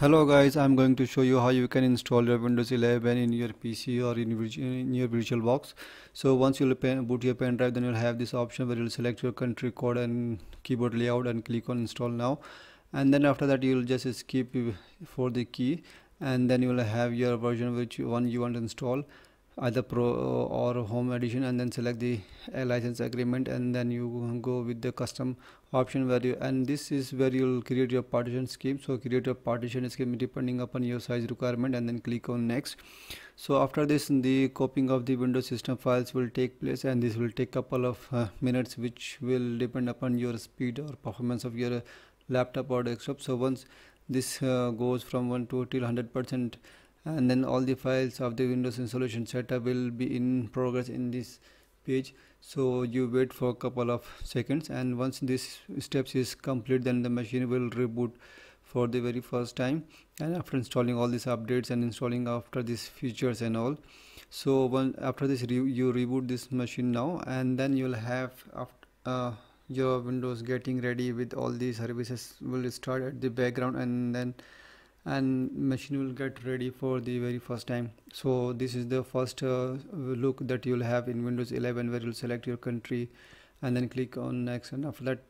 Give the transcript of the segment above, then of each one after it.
hello guys i'm going to show you how you can install your windows 11 in your pc or in, in your virtual box so once you boot your pen drive then you'll have this option where you'll select your country code and keyboard layout and click on install now and then after that you'll just skip for the key and then you'll have your version which one you want to install either pro uh, or home edition and then select the uh, license agreement and then you go with the custom option value and this is where you'll create your partition scheme so create your partition scheme depending upon your size requirement and then click on next so after this the copying of the windows system files will take place and this will take couple of uh, minutes which will depend upon your speed or performance of your laptop or desktop so once this uh, goes from 1 to till 100 percent and then all the files of the Windows installation setup will be in progress in this page so you wait for a couple of seconds and once this steps is complete then the machine will reboot for the very first time and after installing all these updates and installing after these features and all so when, after this re you reboot this machine now and then you'll have after, uh, your windows getting ready with all these services will start at the background and then and machine will get ready for the very first time so this is the first uh, look that you'll have in windows 11 where you'll select your country and then click on next and after that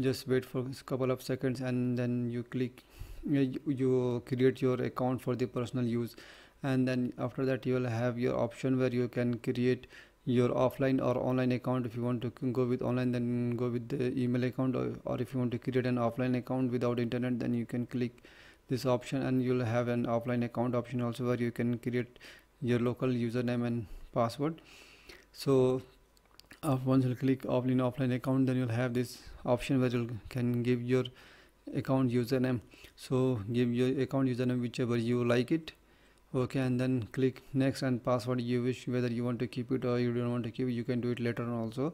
just wait for a couple of seconds and then you click you, you create your account for the personal use and then after that you will have your option where you can create your offline or online account if you want to go with online then go with the email account or, or if you want to create an offline account without internet then you can click this option and you'll have an offline account option also where you can create your local username and password so uh, once you click offline offline account then you'll have this option where you can give your account username so give your account username whichever you like it okay and then click next and password you wish whether you want to keep it or you don't want to keep it you can do it later on also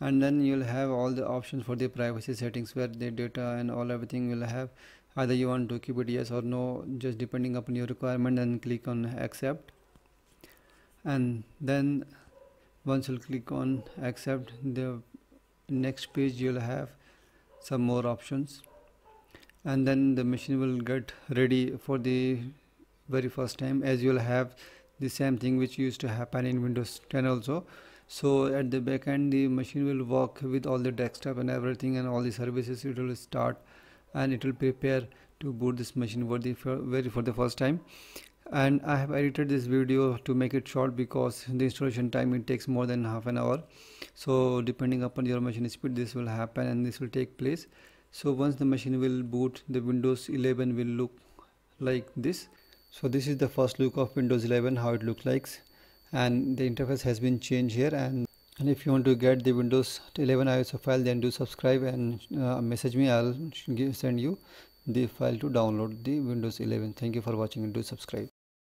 and then you'll have all the options for the privacy settings where the data and all everything will have either you want to keep it yes or no just depending upon your requirement and click on accept and then once you click on accept the next page you'll have some more options and then the machine will get ready for the very first time as you'll have the same thing which used to happen in Windows 10 also so at the back end the machine will work with all the desktop and everything and all the services it will start and it will prepare to boot this machine very for the first time and I have edited this video to make it short because the installation time it takes more than half an hour so depending upon your machine speed this will happen and this will take place so once the machine will boot the Windows 11 will look like this so this is the first look of Windows 11 how it looks like and the interface has been changed here and and if you want to get the windows 11 iso file then do subscribe and uh, message me i'll send you the file to download the windows 11 thank you for watching and do subscribe